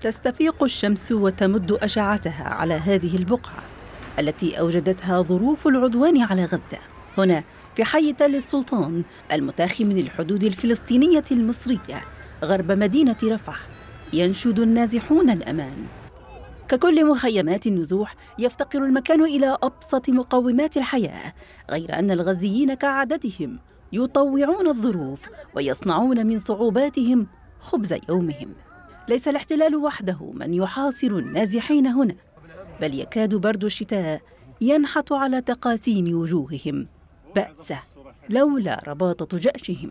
تستفيق الشمس وتمد أشعتها على هذه البقعة التي أوجدتها ظروف العدوان على غزة هنا في حي تل السلطان المتاخي من الحدود الفلسطينية المصرية غرب مدينة رفح ينشد النازحون الأمان ككل مخيمات النزوح يفتقر المكان إلى أبسط مقومات الحياة غير أن الغزيين كعادتهم يطوعون الظروف ويصنعون من صعوباتهم خبز يومهم ليس الاحتلال وحده من يحاصر النازحين هنا بل يكاد برد الشتاء ينحت على تقاسيم وجوههم بأسه لولا رباطة جأشهم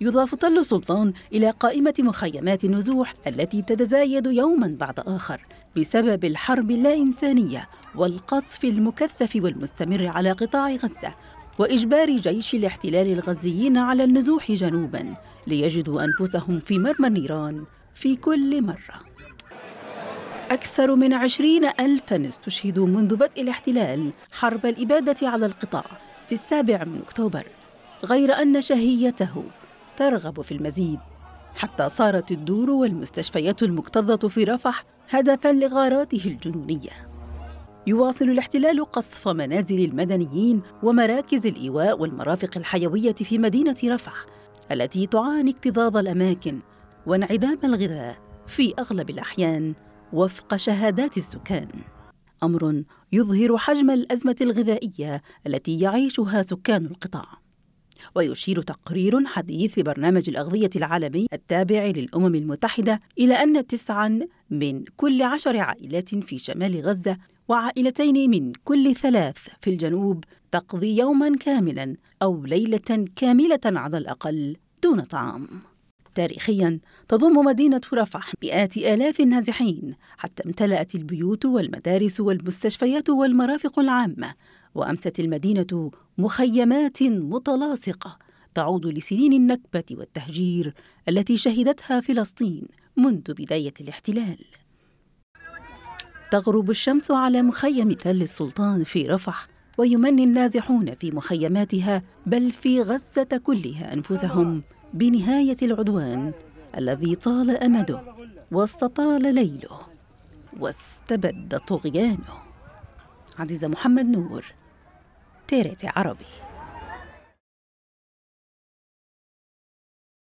يضاف تل سلطان إلى قائمة مخيمات النزوح التي تتزايد يوما بعد آخر بسبب الحرب اللا إنسانية والقصف المكثف والمستمر على قطاع غزة وإجبار جيش الاحتلال الغزيين على النزوح جنوبا ليجدوا أنفسهم في مرمى النيران في كل مرة أكثر من عشرين ألفا استشهدوا منذ بدء الاحتلال حرب الإبادة على القطاع في السابع من أكتوبر غير أن شهيته ترغب في المزيد حتى صارت الدور والمستشفيات المكتظة في رفح هدفا لغاراته الجنونية يواصل الاحتلال قصف منازل المدنيين ومراكز الإيواء والمرافق الحيوية في مدينة رفح التي تعاني اكتظاظ الاماكن وانعدام الغذاء في اغلب الاحيان وفق شهادات السكان امر يظهر حجم الازمه الغذائيه التي يعيشها سكان القطاع ويشير تقرير حديث برنامج الأغذية العالمي التابع للأمم المتحدة إلى أن تسعا من كل عشر عائلات في شمال غزة وعائلتين من كل ثلاث في الجنوب تقضي يوما كاملا أو ليلة كاملة على الأقل دون طعام تاريخيا تضم مدينة رفح مئات آلاف النازحين حتى امتلأت البيوت والمدارس والمستشفيات والمرافق العامة وأمست المدينة مخيمات متلاصقة تعود لسنين النكبة والتهجير التي شهدتها فلسطين منذ بداية الاحتلال تغرب الشمس على مخيم تل السلطان في رفح ويمني النازحون في مخيماتها بل في غزة كلها أنفسهم بنهاية العدوان الذي طال أمده واستطال ليله واستبد طغيانه عزيز محمد نور تيرتي عربي